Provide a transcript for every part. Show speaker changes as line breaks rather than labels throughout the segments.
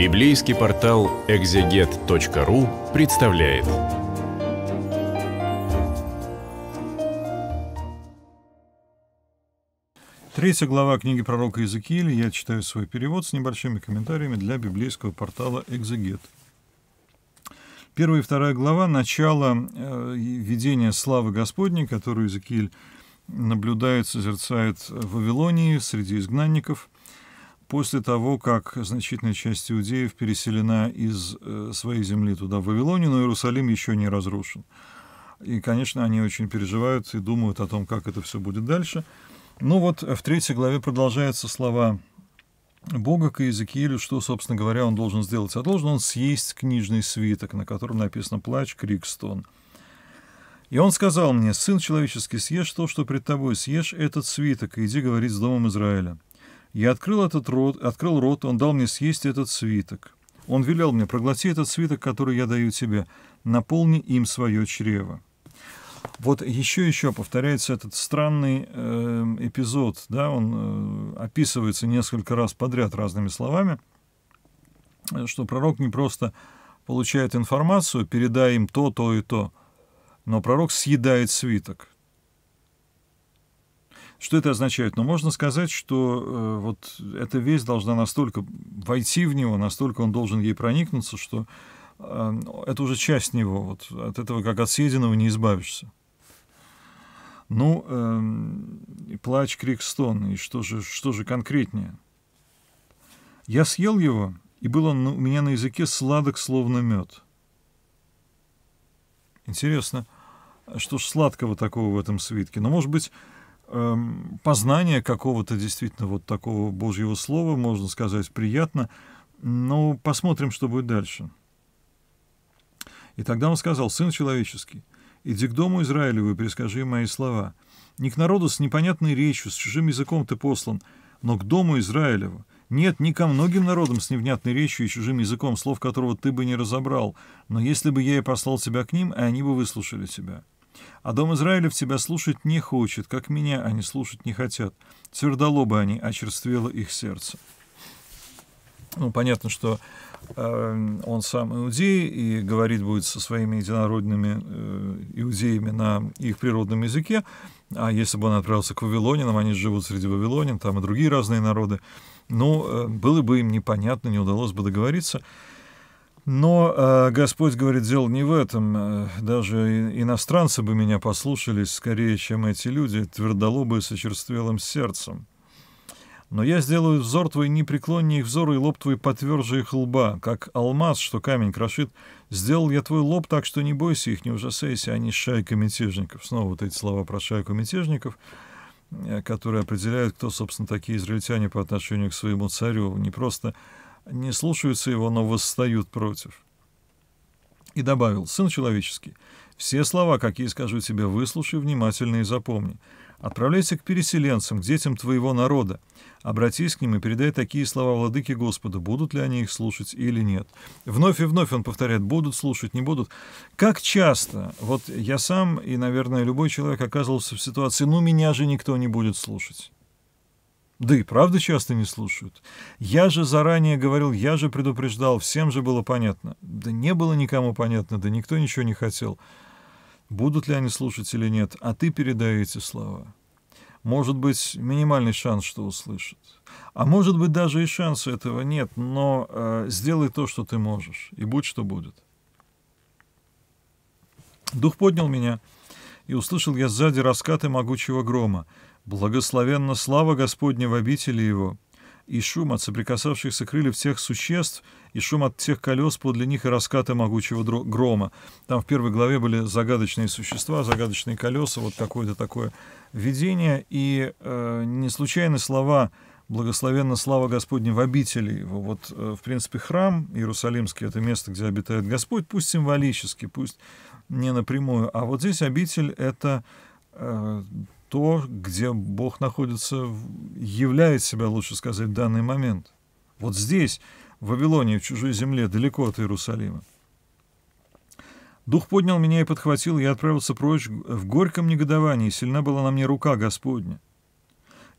Библейский портал экзегет.ру представляет. Третья глава книги пророка Иезекииля. Я читаю свой перевод с небольшими комментариями для библейского портала «Экзегет». Первая и вторая глава – начало э, видения славы Господней, которую Иезекииль наблюдает, созерцает в Вавилонии среди изгнанников. После того, как значительная часть иудеев переселена из э, своей земли туда, в Вавилоне, но Иерусалим еще не разрушен. И, конечно, они очень переживают и думают о том, как это все будет дальше. Ну вот э, в третьей главе продолжаются слова Бога к Иезекиилю, что, собственно говоря, он должен сделать. А должен он съесть книжный свиток, на котором написано «Плач, крик, стон». И он сказал мне, «Сын человеческий, съешь то, что пред тобой, съешь этот свиток, и иди говорить с домом Израиля». Я открыл этот рот, открыл рот, он дал мне съесть этот свиток. Он велел мне, проглоти этот свиток, который я даю тебе, наполни им свое чрево. Вот еще еще повторяется этот странный э, эпизод, да, он э, описывается несколько раз подряд разными словами, что пророк не просто получает информацию, передай им то, то и то, но пророк съедает свиток. Что это означает? Ну, можно сказать, что э, вот эта вещь должна настолько войти в него, настолько он должен ей проникнуться, что э, это уже часть него. Вот от этого, как от съеденного, не избавишься. Ну, э, плач, крик, стон. И что же, что же конкретнее? Я съел его, и был он у меня на языке сладок, словно мед. Интересно, а что ж сладкого такого в этом свитке? Но, ну, может быть, Эм, познание какого-то действительно вот такого Божьего Слова, можно сказать, приятно. Но ну, посмотрим, что будет дальше. И тогда он сказал, «Сын человеческий, иди к дому Израилеву и перескажи мои слова. Не к народу с непонятной речью, с чужим языком ты послан, но к дому Израилеву. Нет, не ко многим народам с невнятной речью и чужим языком, слов которого ты бы не разобрал, но если бы я и послал тебя к ним, и они бы выслушали тебя». А дом Израилев тебя слушать не хочет, как меня они слушать не хотят. Твердолобы они, очерствело а их сердце. Ну, понятно, что э, он сам иудей и говорить будет со своими единородными э, иудеями на их природном языке. А если бы он отправился к вавилонинам, они живут среди вавилонин, там и другие разные народы, ну, э, было бы им непонятно, не удалось бы договориться. Но э, Господь говорит, дело не в этом. Э, даже иностранцы бы меня послушались скорее, чем эти люди, твердолобые с очерствелым сердцем. Но я сделаю взор твой непреклоннее их взору, и лоб твой потверже их лба, как алмаз, что камень крошит. Сделал я твой лоб так, что не бойся их, не ужасайся, они шайка мятежников. Снова вот эти слова про шайку мятежников, э, которые определяют, кто, собственно, такие израильтяне по отношению к своему царю. Не просто не слушаются его, но восстают против. И добавил, «Сын человеческий, все слова, какие скажу тебе, выслушай внимательно и запомни. Отправляйся к переселенцам, к детям твоего народа. Обратись к ним и передай такие слова владыке Господу, будут ли они их слушать или нет. Вновь и вновь он повторяет, будут слушать, не будут. Как часто, вот я сам и, наверное, любой человек оказывался в ситуации, ну меня же никто не будет слушать. Да и правда часто не слушают. Я же заранее говорил, я же предупреждал, всем же было понятно. Да не было никому понятно, да никто ничего не хотел. Будут ли они слушать или нет, а ты передай эти слова. Может быть, минимальный шанс, что услышат. А может быть, даже и шанса этого нет, но э, сделай то, что ты можешь, и будь что будет. Дух поднял меня, и услышал я сзади раскаты могучего грома. Благословенна слава Господня в обители его, и шум от соприкасавшихся крыльев всех существ, и шум от тех колес подле них и раскаты могучего грома. Там в первой главе были загадочные существа, загадочные колеса, вот какое-то такое видение. И э, не случайны слова «благословенна слава Господня в обители». Его. Вот, э, в принципе, храм Иерусалимский — это место, где обитает Господь, пусть символически, пусть не напрямую. А вот здесь обитель — это э, то, где Бог находится, являет себя, лучше сказать, в данный момент. Вот здесь, в Вавилоне, в чужой земле, далеко от Иерусалима. Дух поднял меня и подхватил, и я отправился прочь в горьком негодовании, сильна была на мне рука Господня.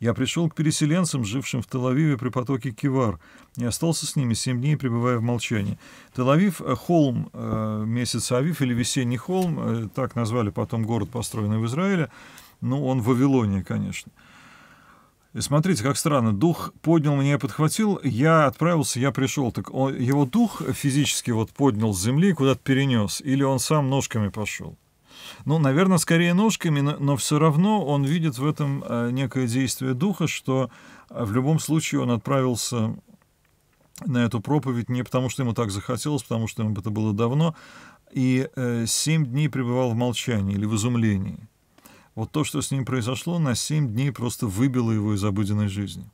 Я пришел к переселенцам, жившим в Тель-Авиве при потоке Кивар, и остался с ними семь дней, пребывая в молчании. Тель-Авив э, — холм э, месяца Авив или весенний холм, э, так назвали потом город, построенный в Израиле, ну, он в Вавилоне, конечно. И смотрите, как странно, дух поднял меня и подхватил, я отправился, я пришел. Так он, его дух физически вот поднял с земли куда-то перенес, или он сам ножками пошел? Ну, наверное, скорее ножками, но, но все равно он видит в этом э, некое действие духа, что э, в любом случае он отправился на эту проповедь не потому, что ему так захотелось, потому что ему это было давно, и э, семь дней пребывал в молчании или в изумлении. Вот то, что с ним произошло, на семь дней просто выбило его из обыденной жизни.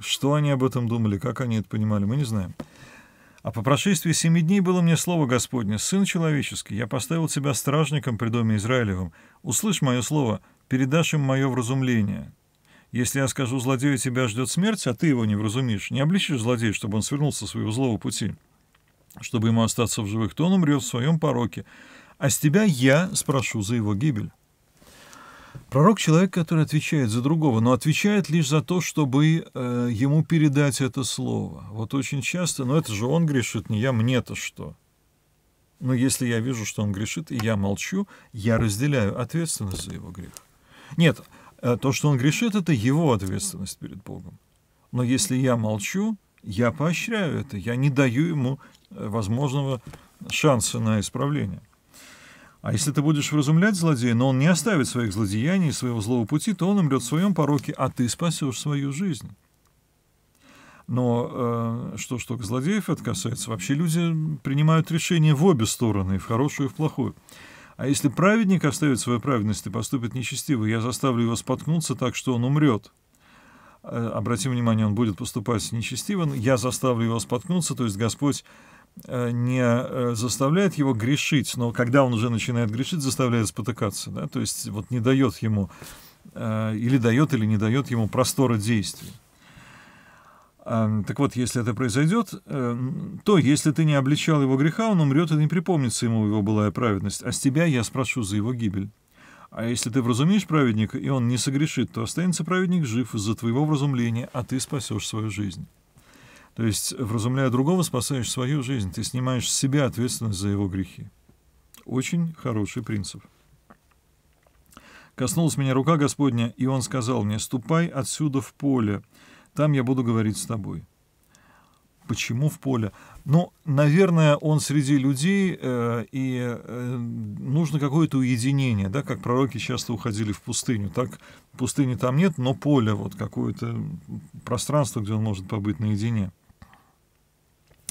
Что они об этом думали, как они это понимали, мы не знаем. А по прошествии семи дней было мне слово Господне, Сын человеческий, я поставил тебя стражником при доме Израилевом. Услышь мое слово, передашь им мое вразумление. Если я скажу злодею, тебя ждет смерть, а ты его не вразумишь, не обличишь злодея, чтобы он свернулся со своего злого пути, чтобы ему остаться в живых, то он умрет в своем пороке. А с тебя я спрошу за его гибель». Пророк — человек, который отвечает за другого, но отвечает лишь за то, чтобы э, ему передать это слово. Вот очень часто, но ну, это же он грешит, не я, мне-то что? Но если я вижу, что он грешит, и я молчу, я разделяю ответственность за его грех. Нет, э, то, что он грешит, это его ответственность перед Богом. Но если я молчу, я поощряю это, я не даю ему э, возможного шанса на исправление. А если ты будешь вразумлять злодея, но он не оставит своих злодеяний и своего злого пути, то он умрет в своем пороке, а ты спасешь свою жизнь. Но э, что что, к злодеев это касается, вообще люди принимают решения в обе стороны, в хорошую и в плохую. А если праведник оставит свою праведность и поступит нечестиво, я заставлю его споткнуться так, что он умрет. Э, обратим внимание, он будет поступать нечестиво, я заставлю его споткнуться, то есть Господь Э, не э, заставляет его грешить, но когда он уже начинает грешить, заставляет спотыкаться, да, то есть вот не дает ему, э, или дает, или не дает ему простора действий. Эм, так вот, если это произойдет, то, если ты не обличал его греха, он умрет и не припомнится ему его былая праведность, а с тебя я спрошу за его гибель. А если ты вразумеешь праведника, и он не согрешит, то останется праведник жив из-за твоего вразумления, а ты спасешь свою жизнь. То есть, вразумляя другого, спасаешь свою жизнь, ты снимаешь с себя ответственность за его грехи. Очень хороший принцип. Коснулась меня рука Господня, и он сказал мне, «Ступай отсюда в поле, там я буду говорить с тобой». Почему в поле? Ну, наверное, он среди людей, э, и э, нужно какое-то уединение, да, как пророки часто уходили в пустыню. Так, пустыни там нет, но поле, вот какое-то пространство, где он может побыть наедине.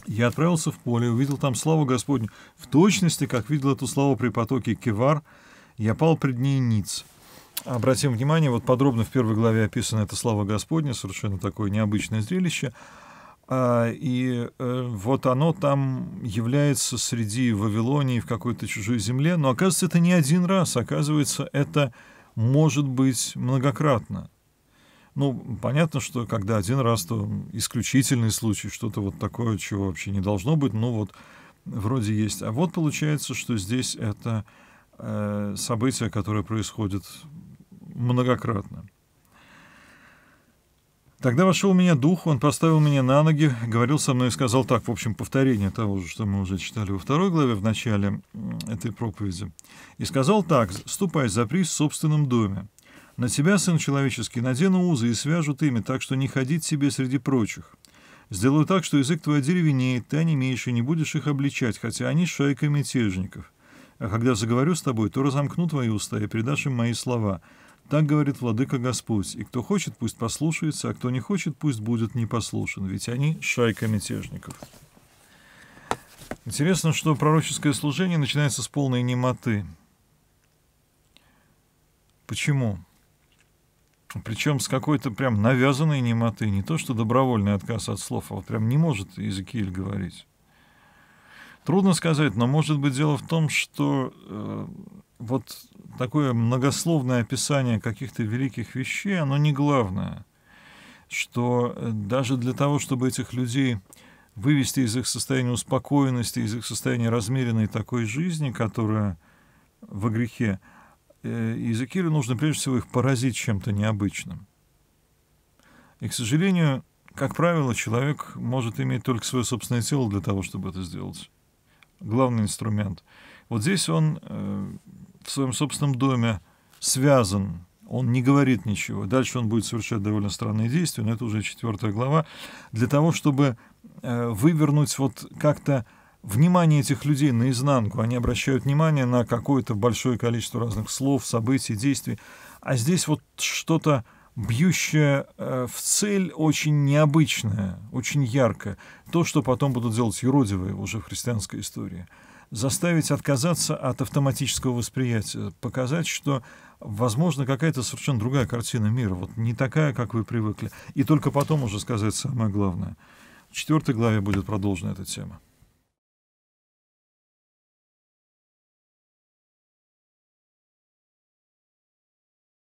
Я отправился в поле, увидел там славу Господню, в точности, как видел эту славу при потоке Кевар, я пал пред ней ниц. Обратим внимание, вот подробно в первой главе описана эта слава Господня, совершенно такое необычное зрелище. А, и э, вот оно там является среди Вавилонии в какой-то чужой земле, но оказывается, это не один раз, оказывается, это может быть многократно. Ну, понятно, что когда один раз, то исключительный случай, что-то вот такое, чего вообще не должно быть, ну вот вроде есть. А вот получается, что здесь это э, событие, которое происходит многократно. Тогда вошел у меня дух, он поставил меня на ноги, говорил со мной и сказал так, в общем, повторение того же, что мы уже читали во второй главе в начале этой проповеди. И сказал так, ступай, запрись в собственном доме, на тебя, сын человеческий, надену узы и свяжут ими, так что не ходить себе среди прочих. Сделаю так, что язык твой деревенеет, ты онемеешь и не будешь их обличать, хотя они шайка мятежников. А когда заговорю с тобой, то разомкну твои уста и передашь им мои слова. Так говорит Владыка Господь, и кто хочет, пусть послушается, а кто не хочет, пусть будет непослушен, ведь они шайка мятежников». Интересно, что пророческое служение начинается с полной немоты. Почему? Причем с какой-то прям навязанной немоты. Не то, что добровольный отказ от слов, а вот прям не может Иезекииль говорить. Трудно сказать, но может быть дело в том, что э, вот такое многословное описание каких-то великих вещей, оно не главное. Что э, даже для того, чтобы этих людей вывести из их состояния успокоенности, из их состояния размеренной такой жизни, которая во грехе, Иезекиилю э, нужно прежде всего их поразить чем-то необычным. И, к сожалению, как правило, человек может иметь только свое собственное тело для того, чтобы это сделать. Главный инструмент. Вот здесь он э, в своем собственном доме связан, он не говорит ничего. Дальше он будет совершать довольно странные действия, но это уже четвертая глава, для того, чтобы э, вывернуть вот как-то внимание этих людей наизнанку. Они обращают внимание на какое-то большое количество разных слов, событий, действий. А здесь вот что-то бьющее э, в цель очень необычное, очень яркое. То, что потом будут делать юродивые уже в христианской истории. Заставить отказаться от автоматического восприятия. Показать, что возможно, какая-то совершенно другая картина мира, вот не такая, как вы привыкли. И только потом уже сказать самое главное. В четвертой главе будет продолжена эта тема.